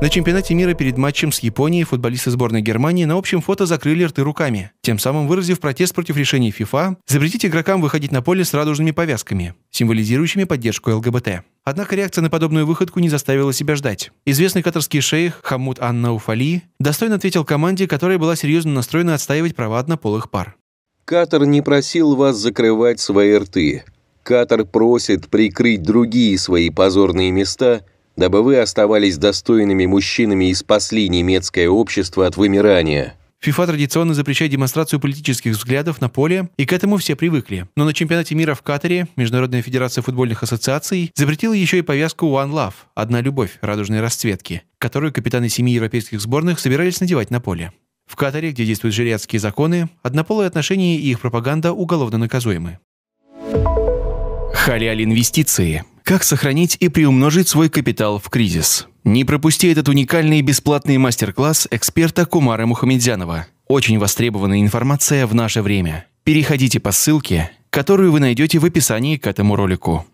На чемпионате мира перед матчем с Японией футболисты сборной Германии на общем фото закрыли рты руками, тем самым выразив протест против решений ФИФА запретить игрокам выходить на поле с радужными повязками, символизирующими поддержку ЛГБТ. Однако реакция на подобную выходку не заставила себя ждать. Известный катарский шейх Хамуд Анна Уфали достойно ответил команде, которая была серьезно настроена отстаивать права однополых пар. «Катар не просил вас закрывать свои рты. Катар просит прикрыть другие свои позорные места – дабы вы оставались достойными мужчинами и спасли немецкое общество от вымирания. ФИФА традиционно запрещает демонстрацию политических взглядов на поле, и к этому все привыкли. Но на чемпионате мира в Катаре Международная федерация футбольных ассоциаций запретила еще и повязку «One Love» — «Одна любовь» радужной расцветки, которую капитаны семи европейских сборных собирались надевать на поле. В Катаре, где действуют шариатские законы, однополые отношения и их пропаганда уголовно наказуемы. Халял инвестиции – как сохранить и приумножить свой капитал в кризис? Не пропусти этот уникальный бесплатный мастер-класс эксперта Кумара Мухамедзянова. Очень востребованная информация в наше время. Переходите по ссылке, которую вы найдете в описании к этому ролику.